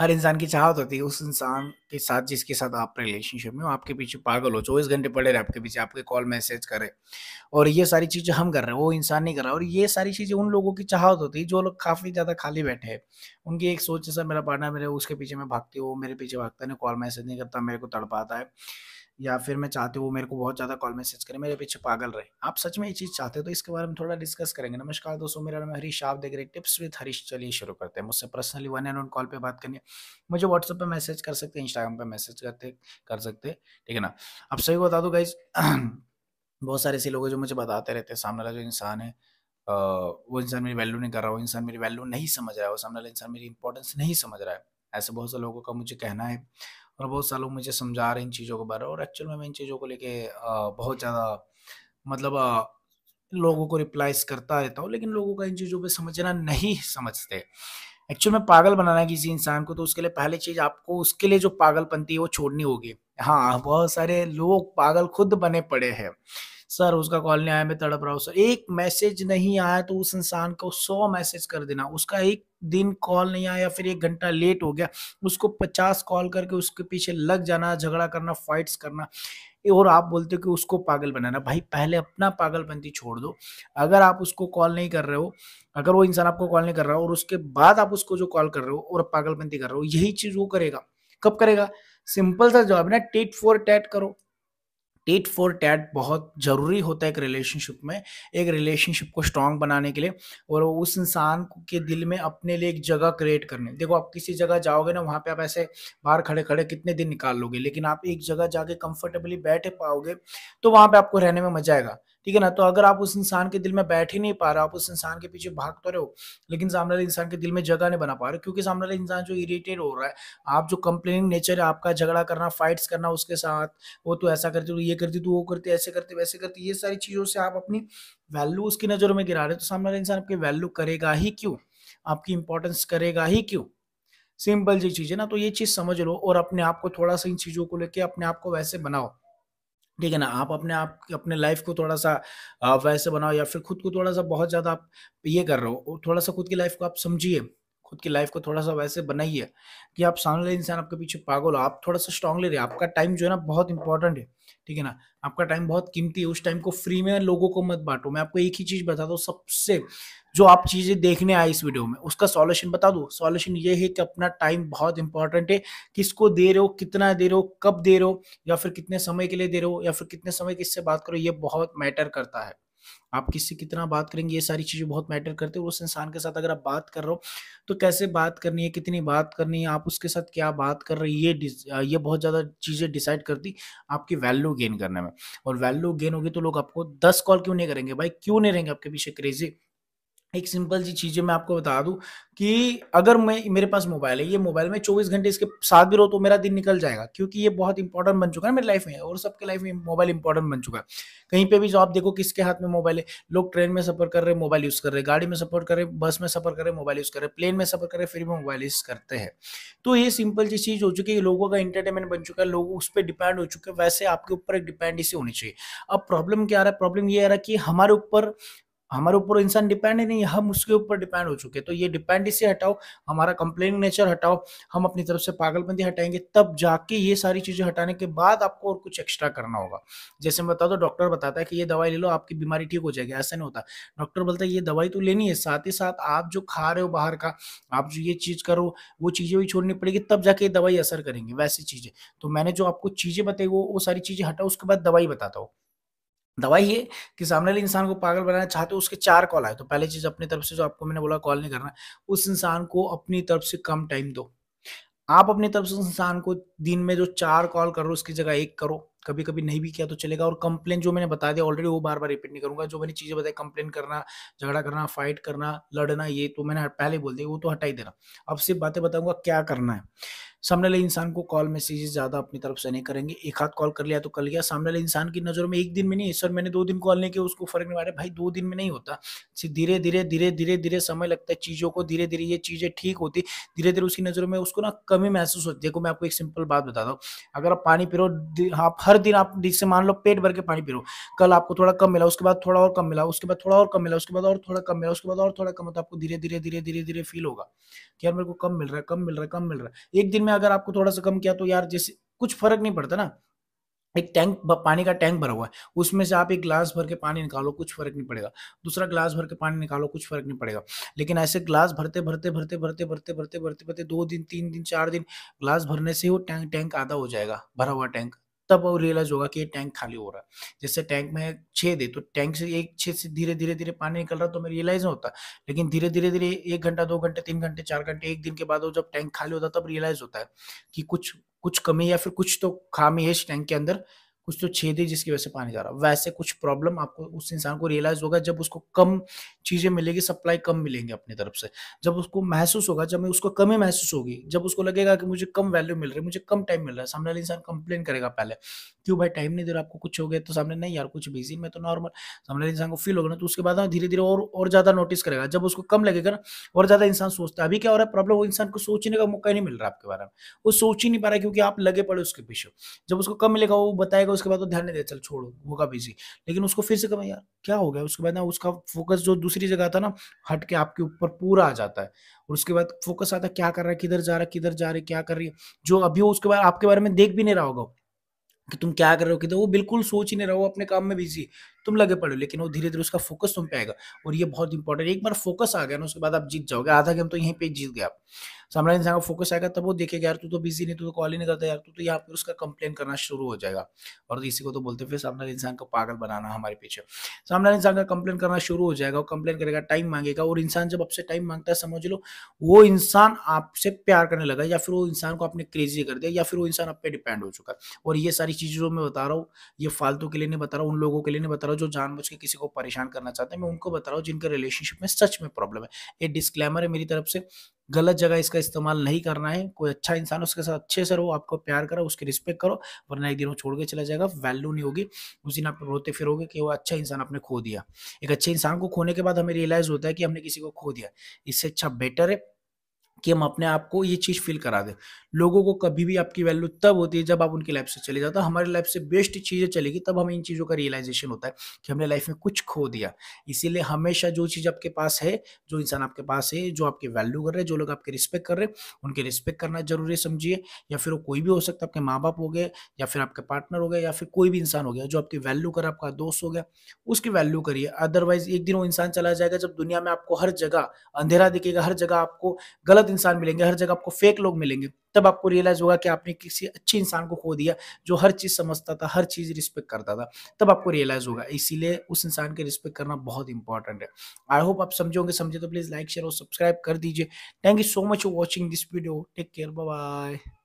हर इंसान की चाहत होती है उस इंसान के साथ जिसके साथ आप रिलेशनशिप में हो आपके पीछे पागल हो चौबीस घंटे पड़े रहे आपके पीछे आपके कॉल मैसेज करे और ये सारी चीज़ें हम कर रहे हैं वो इंसान नहीं कर रहा और ये सारी चीज़ें उन लोगों की चाहत होती है जो लोग काफ़ी ज़्यादा खाली बैठे हैं उनकी एक सोच जैसा मेरा पार्टनर मेरे उसके पीछे मैं भागती हूँ वो मेरे पीछे भागता नहीं कॉल मैसेज नहीं करता मेरे को तड़पाता है या फिर मैं चाहते हूँ मेरे को बहुत ज़्यादा कॉल मैसेज करें मेरे पीछे पागल रहे आप सच में ये चीज़ चाहते हो तो इसके बारे में थोड़ा डिस्कस करेंगे नमस्कार दोस्तों मेरा नाम हरीश आप देख रहे टिप्स विद हरीश चलिए शुरू करते हैं मुझसे personally one and one call पर बात करनी है मुझे व्हाट्सअप पर मैसेज कर सकते हैं इंस्टाग्राम पर मैसेज करते कर सकते ठीक है ना आप सही बता दो गाइज बहुत सारे ऐसे लोग हैं जो मुझे बताते रहते हैं सामने वाला जो इंसान है वो इंसान मेरी वैल्यू नहीं कर रहा वो इंसान मेरी वैल्यू नहीं समझ रहा है वो सामने वाला इंसान मेरी इंपॉर्टेंस नहीं समझ रहा है ऐसे बहुत से लोगों का मुझे कहना है और बहुत सारे लोग मुझे समझा रहे हैं इन चीज़ों के बारे में और एक्चुअल में मैं इन चीज़ों को लेके बहुत ज़्यादा मतलब लोगों को रिप्लाइज करता रहता हूँ लेकिन लोगों का इन चीज़ों पर समझना नहीं समझते एक्चुअल में पागल बनाना है किसी इंसान को तो उसके लिए पहली चीज़ आपको उसके लिए जो पागलपंती है वो छोड़नी होगी हाँ बहुत सारे लोग पागल खुद बने पड़े हैं सर उसका कॉल नहीं आया मैं तड़प रहा हूँ सर एक मैसेज नहीं आया तो उस इंसान को सौ मैसेज कर देना उसका एक दिन कॉल नहीं आया फिर एक घंटा लेट हो गया उसको पचास कॉल करके उसके पीछे लग जाना झगड़ा करना फाइट्स करना और आप बोलते हो कि उसको पागल बनाना भाई पहले अपना पागलपंती छोड़ दो अगर आप उसको कॉल नहीं कर रहे हो अगर वो इंसान आपको कॉल नहीं कर रहा हो और उसके बाद आप उसको जो कॉल कर रहे हो और पागलपंती कर रहे हो यही चीज वो करेगा कब करेगा सिंपल सा जवाब ना टेट फॉर टैट करो टेट फॉर टैट बहुत ज़रूरी होता है एक रिलेशनशिप में एक रिलेशनशिप को स्ट्रांग बनाने के लिए और उस इंसान के दिल में अपने लिए एक जगह क्रिएट करने देखो आप किसी जगह जाओगे ना वहाँ पे आप ऐसे बाहर खड़े खड़े कितने दिन निकाल लोगे लेकिन आप एक जगह जाके कंफर्टेबली बैठ पाओगे तो वहाँ पे आपको रहने में मजा आएगा ठीक है ना तो अगर आप उस इंसान के दिल में बैठ ही नहीं पा रहे आप उस इंसान के पीछे भाग तो रहे हो लेकिन सामने वाले इंसान के दिल में जगह नहीं बना पा रहे क्योंकि सामने वाला इंसान जो इरिटेट हो रहा है आप जो कंप्लेनिंग नेचर है आपका झगड़ा करना फाइट्स करना उसके साथ वो तो ऐसा करती तो ये करती तो वो करती ऐसे करती वैसे करती ये सारी चीज़ों से आप अपनी वैल्यू उसकी नज़रों में गिरा रहे तो सामने वाला इंसान आपकी वैल्यू करेगा ही क्यों आपकी इंपॉर्टेंस करेगा ही क्यों सिंपल जी चीज़ है ना तो ये चीज़ समझ लो और अपने आप को थोड़ा सा इन चीज़ों को लेके अपने आप को वैसे बनाओ ठीक है ना आप अपने आप अपने लाइफ को थोड़ा सा वैसे बनाओ या फिर खुद को थोड़ा सा बहुत ज़्यादा आप ये कर रहे हो थोड़ा सा खुद की लाइफ को आप समझिए खुद की लाइफ को थोड़ा सा वैसे बनाइए कि आप सामने वाले इंसान आपके पीछे पागल हो आप थोड़ा सा स्ट्रांग ले रहे आपका टाइम जो है ना बहुत इंपॉर्टेंट है ठीक है ना आपका टाइम बहुत कीमती है उस टाइम को फ्री में लोगों को मत बांटो मैं आपको एक ही चीज़ बता दू सबसे जो आप चीज़ें देखने आए इस वीडियो में उसका सॉल्यूशन बता दो सॉल्यूशन ये है कि अपना टाइम बहुत इंपॉर्टेंट है किसको दे रहे हो कितना दे रहे हो कब दे रहे हो या फिर कितने समय के लिए दे रहे हो या फिर कितने समय किससे बात करो ये बहुत मैटर करता है आप किससे कितना बात करेंगे ये सारी चीज़ें बहुत मैटर करते हैं उस इंसान के साथ अगर आप बात कर रहे हो तो कैसे बात करनी है कितनी बात करनी है आप उसके साथ क्या बात कर रहे हैं ये ये बहुत ज़्यादा चीज़ें डिसाइड करती आपकी वैल्यू गेन करने में और वैल्यू गेन होगी तो लोग आपको दस कॉल क्यों नहीं करेंगे भाई क्यों नहीं रहेंगे आपके पीछे क्रेजी एक सिंपल सी चीज़ है मैं आपको बता दूं कि अगर मैं मेरे पास मोबाइल है ये मोबाइल में 24 घंटे इसके साथ भी रहो तो मेरा दिन निकल जाएगा क्योंकि ये बहुत इंपॉर्टेंट बन चुका है मेरी लाइफ में और सबके लाइफ में मोबाइल इंपॉर्टेंट बन चुका है कहीं पे भी जो आप देखो किसके हाथ में मोबाइल है लोग ट्रेन में सफर कर रहे मोबाइल यूज़ कर रहे गाड़ी में सफर कर रहे बस में सफर कर रहे मोबाइल यूज़ कर रहे प्लेन में सफर कर रहे फिर भी मोबाइल यूज़ करते हैं तो ये सिंपल सी चीज़ हो चुकी है लोगों का इंटरटेनमेंट बन चुका है लोग उस पर डिपेंड हो चुके हैं वैसे आपके ऊपर एक डिपेंड इसी होनी चाहिए अब प्रॉब्लम क्या आ रहा है प्रॉब्लम ये आ रहा है कि हमारे ऊपर हमारे ऊपर इंसान डिपेंड ही नहीं हम उसके ऊपर डिपेंड हो चुके तो ये डिपेंड इसे हटाओ हमारा कंप्लेनिंग नेचर हटाओ हम अपनी तरफ से पागलबंदी हटाएंगे तब जाके ये सारी चीज़ें हटाने के बाद आपको और कुछ एक्स्ट्रा करना होगा जैसे मैं बता दो डॉक्टर बताता है कि ये दवाई ले लो आपकी बीमारी ठीक हो जाएगी ऐसा नहीं होता डॉक्टर बोलता है ये दवाई तो लेनी है साथ ही साथ आप जो खा रहे हो बाहर का आप जो ये चीज़ करो वो चीज़ें भी छोड़नी पड़ेगी तब जाके ये दवाई असर करेंगी वैसी चीज़ें तो मैंने जो आपको चीज़ें बताई वो वो सारी चीज़ें हटाओ उसके बाद दवाई बताता हूँ दवाई ये कि सामने वाले इंसान को पागल बनाना चाहते हो उसके चार कॉल आए तो पहली चीज अपनी तरफ से जो आपको मैंने बोला कॉल नहीं करना उस इंसान को अपनी तरफ से कम टाइम दो आप अपनी तरफ से उस इंसान को दिन में जो चार कॉल करो उसकी जगह एक करो कभी कभी नहीं भी किया तो चलेगा और कंप्लेन जो मैंने बता दिया ऑलरेडी वो बार बार रिपीट नहीं करूंगा जो मैंने चीज़ें बताई कंप्लेन करना झगड़ा करना फाइट करना लड़ना ये तो मैंने पहले बोल दिया वो तो हटाई देना अब सिर्फ बातें बताऊंगा क्या करना है सामने वाले इंसान को कॉल मैसेजेस ज़्यादा अपनी तरफ से नहीं करेंगे एक हाथ कॉल कर लिया तो कर लिया सामने वाले इंसान की नज़र में एक दिन में नहीं सर मैंने दो दिन कॉल नहीं किया उसको फर्क नहीं पड़ा भाई दो दिन में नहीं होता धीरे धीरे धीरे धीरे धीरे समय लगता है चीज़ों को धीरे धीरे ये चीज़ें ठीक होती धीरे धीरे उसकी नज़रों में उसको ना कमी महसूस होती है देखो मैं आपको एक सिंपल बात बता दू अगर आप पानी पिरो आप हर दिन आप जिससे मान लो पेट भर के पानी पिरो कल आपको थोड़ा कम मिला उसके बाद थोड़ा और कम मिला उसके बाद थोड़ा और कम मिला उसके बाद और थोड़ा कम मिला उसके बाद और थोड़ा कम होता तो आपको धीरे धीरे धीरे धीरे धीरे फील होगा कि यार मेरे को कम मिल रहा है कम मिल रहा है कम मिल रहा है एक दिन में अगर आपको थोड़ा सा कम किया तो यार जैसे कुछ फर्क नहीं पड़ता ना एक टैंक पानी का टैंक भरा हुआ है उसमें से आप एक ग्लास भर के पानी निकालो कुछ फर्क नहीं पड़ेगा दूसरा ग्लास भर के पानी निकालो कुछ फर्क नहीं पड़ेगा लेकिन ऐसे ग्लास भरते भरते भरते भरते भरते भरते भरते भरते दो दिन तीन दिन चार दिन ग्लास भरने से वो टैंक टैंक आधा हो जाएगा भरा हुआ टैंक तब वो रियलाइज होगा कि ये टैंक खाली हो रहा है जैसे टैंक में छेद है तो टैंक से एक छेद से धीरे धीरे धीरे पानी निकल रहा तो मैं रियलाइज होता लेकिन धीरे धीरे धीरे एक घंटा दो घंटे तीन घंटे चार घंटे एक दिन के बाद वो जब टैंक खाली होता तब रियलाइज होता है कि कुछ कुछ कमी या फिर कुछ तो खामी है इस टैंक के अंदर कुछ तो छेद है जिसकी वजह से पानी जा रहा वैसे कुछ प्रॉब्लम आपको उस इंसान को रियलाइज होगा जब उसको कम चीज़ें मिलेगी सप्लाई कम मिलेंगी अपनी तरफ से जब उसको महसूस होगा जब उसको कमी महसूस होगी जब उसको लगेगा कि मुझे कम वैल्यू मिल रही है मुझे कम टाइम मिल रहा है सामने वाला इंसान कंप्लेन करेगा पहले क्यों भाई टाइम नहीं दे रहा आपको कुछ हो गया तो सामने नहीं यार कुछ बिजी मैं तो नॉर्मल सामने वाले इंसान को फील होगा ना तो उसके बाद ना धीरे धीरे और और ज़्यादा नोटिस करेगा जब उसको कम लगेगा ना और ज़्यादा इंसान सोचता है अभी क्या हो रहा है प्रॉब्लम वो इंसान को सोचने का मौका नहीं मिल रहा आपके बारे में वो सोच ही नहीं पा रहा क्योंकि आप लगे पड़े उसके पीछे जब उसको कम मिलेगा वो बताएगा उसके बाद वो तो ध्यान नहीं दे चल छोड़ो होगा बिजी लेकिन उसको फिर से कहा यार क्या हो गया उसके बाद ना उसका फोकस जो दूसरी जगह था ना हट के आपके ऊपर पूरा आ जाता है और उसके बाद फोकस आता है क्या कर रहा है किधर जा रहा है किधर जा रहा है क्या कर रही है जो अभी वो उसके बाद आपके बारे में देख भी नहीं रहा होगा कि तुम क्या कर रहे हो किधर वो बिल्कुल सोच ही नहीं रहा हो अपने काम में बिजी तुम लगे पड़े हो लेकिन वो धीरे धीरे उसका फोकस तुम पे आएगा और ये बहुत इंपॉर्टेंट एक बार फोकस आ गया ना उसके बाद आप जीत जाओगे आधा गेम तो यहीं पे जीत गया सामने इंसान का फोकस आएगा तब वो देखेगा यार तू तो बिजी नहीं तू तो कॉल ही नहीं करता यार तू तो यहाँ पर उसका कंप्लेन करना शुरू हो जाएगा और इसी को तो बोलते फिर सामने इंसान का पागल बनाना हमारे पीछे सामने इंसान का कंप्लेन करना शुरू हो जाएगा वो कंप्लेन करेगा टाइम मांगेगा और इंसान जब आपसे टाइम मांगता है समझ लो वो इंसान आपसे प्यार करने लगा या फिर वो इंसान को आपने क्रेजी कर दिया या फिर वो इंसान आप पे डिपेंड हो चुका है और ये सारी चीज़ों में बता रहा हूँ ये फालतू के लिए नहीं बता रहा हूँ उन लोगों के लिए नहीं बता रहा रहा हूँ जो जानबूझ के किसी को परेशान करना चाहते हैं मैं उनको बता रहा हूँ जिनके रिलेशनशिप में सच में प्रॉब्लम है ये डिस्क्लेमर है मेरी तरफ से गलत जगह इसका इस्तेमाल नहीं करना है कोई अच्छा इंसान उसके साथ अच्छे से रहो आपको प्यार करो उसकी रिस्पेक्ट करो वरना एक दिन वो छोड़ के चला जाएगा वैल्यू नहीं होगी उस दिन आप रोते फिरोगे कि वो अच्छा इंसान आपने खो दिया एक अच्छे इंसान को खोने के बाद हमें रियलाइज होता है कि हमने किसी को खो दिया इससे अच्छा बेटर है कि हम अपने आप को ये चीज़ फील करा दें लोगों को कभी भी आपकी वैल्यू तब होती है जब आप उनकी लाइफ से चले जाते तो हैं हमारे लाइफ से बेस्ट चीज़ें चलेगी तब हमें इन चीज़ों का रियलाइजेशन होता है कि हमने लाइफ में कुछ खो दिया इसीलिए हमेशा जो चीज़ आपके पास है जो इंसान आपके पास है जो आपकी वैल्यू कर रहे हैं जो लोग आपके रिस्पेक्ट कर रहे हैं उनके रिस्पेक्ट करना जरूरी समझिए या फिर वो कोई भी हो सकता है आपके माँ बाप हो गए या फिर आपके पार्टनर हो गए या फिर कोई भी इंसान हो गया जो आपकी वैल्यू कर आपका दोस्त हो गया उसकी वैल्यू करिए अदरवाइज एक दिन वो इंसान चला जाएगा जब दुनिया में आपको हर जगह अंधेरा दिखेगा हर जगह आपको गलत इंसान मिलेंगे हर जगह आपको फेक लोग मिलेंगे तब आपको रियलाइज होगा कि आपने किसी अच्छे इंसान को खो दिया जो हर चीज समझता था हर चीज रिस्पेक्ट करता था तब आपको रियलाइज होगा इसीलिए उस इंसान के रिस्पेक्ट करना बहुत इंपॉर्टेंट है आई होप आप समझोगे समझे तो प्लीज लाइक शेयर और सब्सक्राइब कर दीजिए thank you so much for watching this video take care bye